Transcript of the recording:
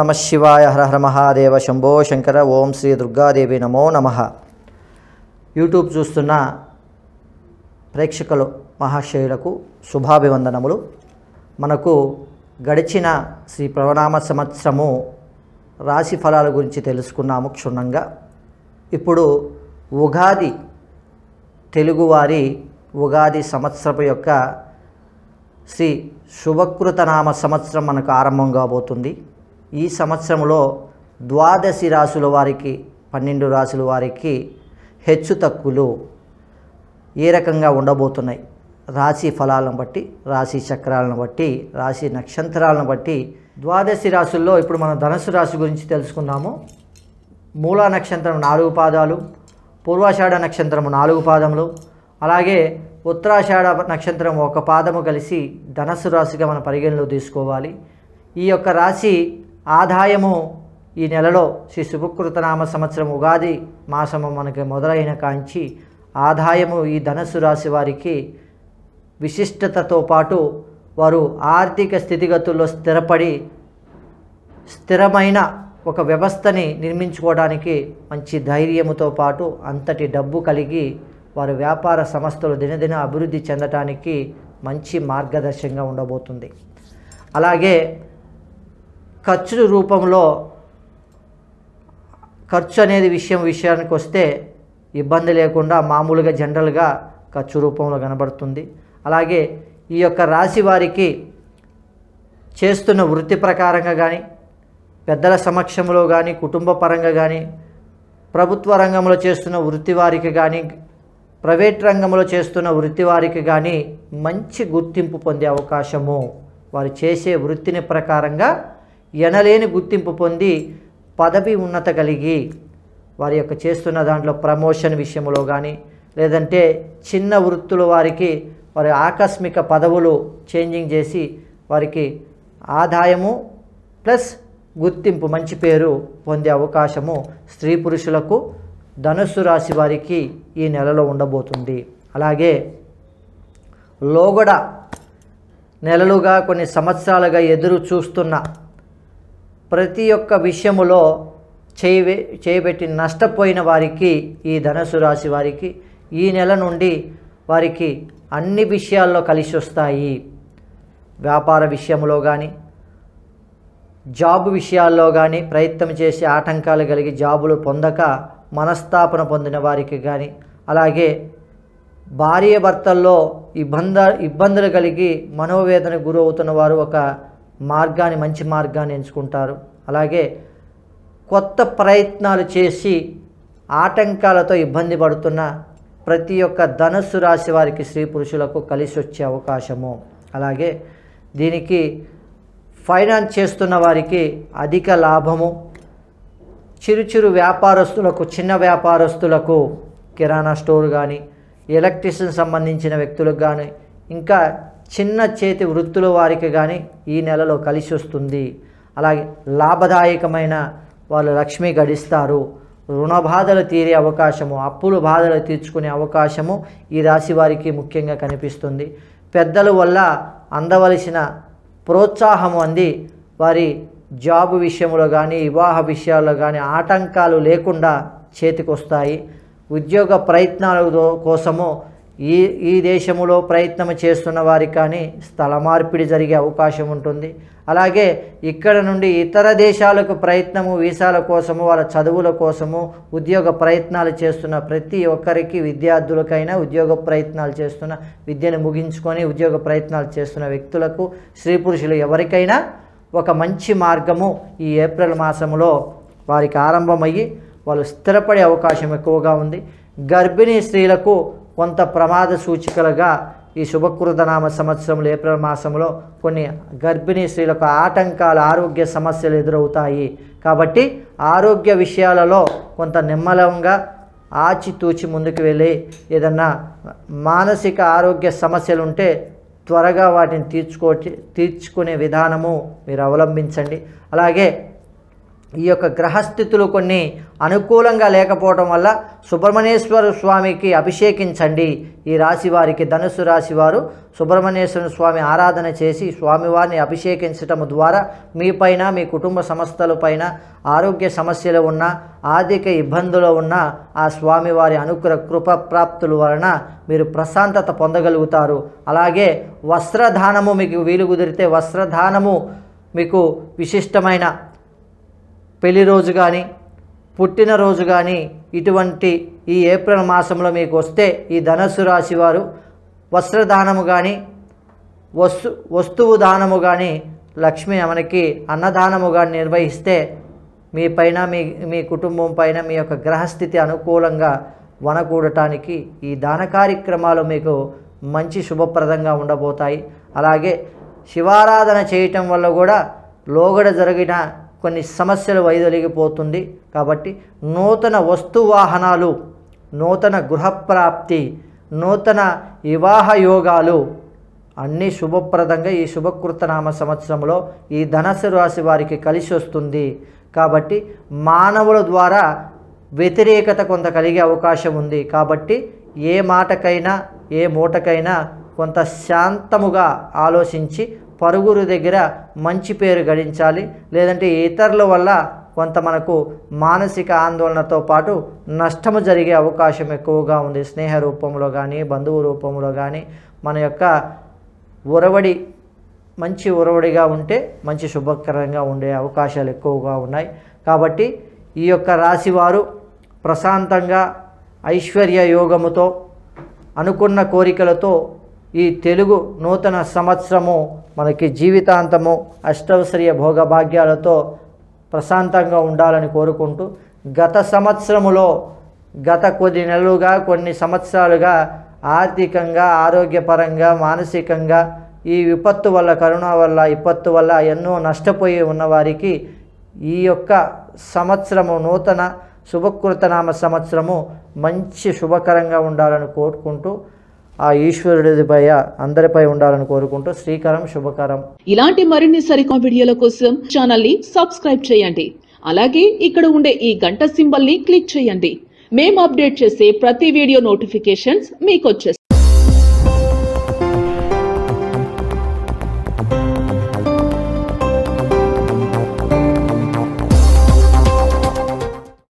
నమ శివాయ హర హర మహాదేవ శంభో శంకర ఓం శ్రీ దుర్గాదేవి నమో నమ యూట్యూబ్ చూస్తున్న ప్రేక్షకులు మహాశయులకు శుభాభివందనములు మనకు గడిచిన శ్రీ ప్రవణామ సంవత్సరము రాశి ఫలాల గురించి తెలుసుకున్నాము క్షుణ్ణంగా ఇప్పుడు ఉగాది తెలుగువారి ఉగాది సంవత్సరపు యొక్క శ్రీ శుభకృతనామ సంవత్సరం మనకు ఆరంభం కాబోతుంది ఈ సంవత్సరంలో ద్వాదశి రాసుల వారికి పన్నెండు రాసుల వారికి హెచ్చు తక్కువలు ఏ రకంగా ఉండబోతున్నాయి రాశి ఫలాలను బట్టి రాశి చక్రాలను బట్టి రాశి నక్షత్రాలను బట్టి ద్వాదశి రాశుల్లో ఇప్పుడు మనం ధనుసు రాశి గురించి తెలుసుకున్నాము మూలా నక్షత్రం నాలుగు పాదాలు పూర్వాషాఢ నక్షత్రం నాలుగు పాదములు అలాగే ఉత్తరాషాఢ నక్షత్రం ఒక పాదము కలిసి ధనస్సు రాశిగా మనం పరిగణలో తీసుకోవాలి ఈ యొక్క రాశి ఆదాయము ఈ నెలలో శ్రీ శుభకృతనామ సంవత్సరం ఉగాది మాసము మనకి మొదలైన కాంచి ఆదాయము ఈ ధనస్సు రాశి వారికి విశిష్టతతో పాటు వారు ఆర్థిక స్థితిగతుల్లో స్థిరపడి స్థిరమైన ఒక వ్యవస్థని నిర్మించుకోవడానికి మంచి ధైర్యముతో పాటు అంతటి డబ్బు కలిగి వారు వ్యాపార సంస్థలు దినదిన అభివృద్ధి చెందటానికి మంచి మార్గదర్శంగా ఉండబోతుంది అలాగే ఖర్చుల రూపంలో ఖర్చు అనేది విషయం విషయానికి వస్తే ఇబ్బంది లేకుండా మామూలుగా జనరల్గా ఖర్చు రూపంలో కనబడుతుంది అలాగే ఈ యొక్క రాశి వారికి చేస్తున్న వృత్తి ప్రకారంగా కానీ పెద్దల సమక్షంలో కానీ కుటుంబ పరంగా కానీ ప్రభుత్వ రంగంలో చేస్తున్న వృత్తి వారికి కానీ ప్రైవేట్ రంగంలో చేస్తున్న వృత్తి వారికి కానీ మంచి గుర్తింపు పొందే అవకాశము వారు చేసే వృత్తిని ప్రకారంగా ఎనలేని గుర్తింపు పొంది పదవి ఉన్నత కలిగి వారి యొక్క చేస్తున్న దాంట్లో ప్రమోషన్ విషయంలో కానీ లేదంటే చిన్న వృత్తులు వారికి వారి ఆకస్మిక పదవులు చేంజింగ్ చేసి వారికి ఆదాయము ప్లస్ గుర్తింపు మంచి పేరు పొందే అవకాశము స్త్రీ పురుషులకు ధనుస్సు రాశి వారికి ఈ నెలలో ఉండబోతుంది అలాగే లోగడ నెలలుగా కొన్ని సంవత్సరాలుగా ఎదురు చూస్తున్న ప్రతి ఒక్క విషయములో చేయ చేయబెట్టి నష్టపోయిన వారికి ఈ ధనుసు రాశి వారికి ఈ నెల నుండి వారికి అన్ని విషయాల్లో కలిసి వస్తాయి వ్యాపార విషయంలో కానీ జాబ్ విషయాల్లో కానీ ప్రయత్నం చేసి ఆటంకాలు కలిగి జాబులు పొందక మనస్తాపన పొందిన వారికి కానీ అలాగే భార్య భర్తల్లో ఇబ్బంద ఇబ్బందులు కలిగి మనోవేదన గురవుతున్న వారు ఒక మార్గాన్ని మంచి మార్గాన్ని ఎంచుకుంటారు అలాగే కొత్త ప్రయత్నాలు చేసి ఆటంకాలతో ఇబ్బంది పడుతున్న ప్రతి ఒక్క ధనస్సు రాశి వారికి స్త్రీ పురుషులకు కలిసి వచ్చే అవకాశము అలాగే దీనికి ఫైనాన్స్ చేస్తున్న వారికి అధిక లాభము చిరుచిరు వ్యాపారస్తులకు చిన్న వ్యాపారస్తులకు కిరాణా స్టోర్ కానీ ఎలక్ట్రిషియన్ సంబంధించిన వ్యక్తులకు కానీ ఇంకా చిన్న చేతి వృత్తుల వారికి కానీ ఈ నెలలో కలిసి వస్తుంది అలాగే లాభదాయకమైన వాళ్ళు లక్ష్మి గడిస్తారు రుణ బాధలు తీరే అవకాశము అప్పులు బాధలు తీర్చుకునే అవకాశము ఈ రాశి వారికి ముఖ్యంగా కనిపిస్తుంది పెద్దల వల్ల అందవలసిన ప్రోత్సాహం అంది వారి జాబ్ విషయంలో కానీ వివాహ విషయాల్లో కానీ ఆటంకాలు లేకుండా చేతికొస్తాయి ఉద్యోగ ప్రయత్నాల కోసము ఈ ఈ దేశంలో ప్రయత్నం చేస్తున్న వారికి కానీ స్థల మార్పిడి జరిగే అవకాశం ఉంటుంది అలాగే ఇక్కడ నుండి ఇతర దేశాలకు ప్రయత్నము వీసాల కోసము వాళ్ళ చదువుల కోసము ఉద్యోగ ప్రయత్నాలు చేస్తున్న ప్రతి ఒక్కరికి విద్యార్థులకైనా ఉద్యోగ ప్రయత్నాలు చేస్తున్న విద్యను ముగించుకొని ఉద్యోగ ప్రయత్నాలు చేస్తున్న వ్యక్తులకు స్త్రీ పురుషులు ఎవరికైనా ఒక మంచి మార్గము ఈ ఏప్రిల్ మాసంలో వారికి ఆరంభమయ్యి వాళ్ళు స్థిరపడే అవకాశం ఎక్కువగా ఉంది గర్భిణీ స్త్రీలకు కొంత ప్రమాద సూచికలుగా ఈ శుభకృతనామ సంవత్సరంలో ఏప్రిల్ మాసంలో కొన్ని గర్భిణీ స్త్రీలకు ఆటంకాలు ఆరోగ్య సమస్యలు ఎదురవుతాయి కాబట్టి ఆరోగ్య విషయాలలో కొంత నిమ్మలంగా ఆచితూచి ముందుకు వెళ్ళి ఏదన్నా మానసిక ఆరోగ్య సమస్యలు ఉంటే త్వరగా వాటిని తీర్చుకో తీర్చుకునే విధానము మీరు అవలంబించండి అలాగే ఈ యొక్క గ్రహస్థితులు కొన్ని అనుకూలంగా లేకపోవడం వల్ల సుబ్రహ్మణ్యేశ్వర స్వామికి అభిషేకించండి ఈ రాశి వారికి ధనుసు రాశి వారు సుబ్రహ్మణ్యేశ్వర స్వామి ఆరాధన చేసి స్వామివారిని అభిషేకించటం ద్వారా మీపైన మీ కుటుంబ సంస్థలపైన ఆరోగ్య సమస్యలు ఉన్న ఆర్థిక ఇబ్బందులు ఉన్న ఆ స్వామివారి అనుగ్రహ కృప ప్రాప్తుల వలన మీరు ప్రశాంతత పొందగలుగుతారు అలాగే వస్త్రదానము మీకు వీలు కుదిరితే వస్త్రదానము మీకు విశిష్టమైన పెళ్లి రోజు కానీ పుట్టినరోజు కానీ ఇటువంటి ఈ ఏప్రిల్ మాసంలో మీకు వస్తే ఈ ధనస్సు రాశి వారు వస్త్రదానము కానీ వస్తు వస్తువు దానము కానీ లక్ష్మి మనకి అన్నదానము కానీ నిర్వహిస్తే మీ పైన మీ మీ కుటుంబం పైన మీ యొక్క గ్రహస్థితి అనుకూలంగా వనకూడటానికి ఈ దాన కార్యక్రమాలు మీకు మంచి శుభప్రదంగా ఉండబోతాయి అలాగే శివారాధన చేయటం వల్ల కూడా లోగడ జరిగిన కొన్ని సమస్యలు వైదొలిగిపోతుంది కాబట్టి నూతన వస్తువాహనాలు నూతన గృహప్రాప్తి నూతన వివాహ యోగాలు అన్నీ శుభప్రదంగా ఈ శుభకృతనామ సంవత్సరంలో ఈ ధనస్సు రాశి వారికి కలిసి వస్తుంది కాబట్టి మానవుల ద్వారా వ్యతిరేకత కొంత కలిగే అవకాశం ఉంది కాబట్టి ఏ మాటకైనా ఏ మూటకైనా కొంత శాంతముగా ఆలోచించి పరుగురు దగ్గర మంచి పేరు గడించాలి లేదంటే ఇతరుల వల్ల కొంత మనకు మానసిక ఆందోళనతో పాటు నష్టము జరిగే అవకాశం ఎక్కువగా ఉంది స్నేహ రూపంలో కానీ బంధువు రూపంలో కానీ మన యొక్క ఉరవడి మంచి ఉరవడిగా ఉంటే మంచి శుభకరంగా ఉండే అవకాశాలు ఎక్కువగా ఉన్నాయి కాబట్టి ఈ యొక్క రాశివారు ప్రశాంతంగా ఐశ్వర్య యోగముతో అనుకున్న కోరికలతో ఈ తెలుగు నూతన సంవత్సరము మనకి జీవితాంతము అష్టౌశ్వర్య భోగభాగ్యాలతో ప్రశాంతంగా ఉండాలని కోరుకుంటూ గత సంవత్సరములో గత కొద్ది నెలలుగా కొన్ని సంవత్సరాలుగా ఆర్థికంగా ఆరోగ్యపరంగా మానసికంగా ఈ విపత్తు వల్ల కరోనా వల్ల విపత్తు వల్ల ఎన్నో నష్టపోయి ఉన్నవారికి ఈ యొక్క సంవత్సరము నూతన శుభకృతనామ సంవత్సరము మంచి శుభకరంగా ఉండాలని కోరుకుంటూ ఆ పై అందరిపై ఉండాలని కోరుకుంటూ శ్రీకరం శుభకరం ఇలాంటి మరిన్ని సరికా వీడియోల కోసం ఛానల్ ని సబ్స్క్రైబ్ చేయండి అలాగే ఇక్కడ ఉండే ఈ గంట సింబల్ ని క్లిక్ చేయండి మేము అప్డేట్ చేసే ప్రతి వీడియో నోటిఫికేషన్స్ మీకు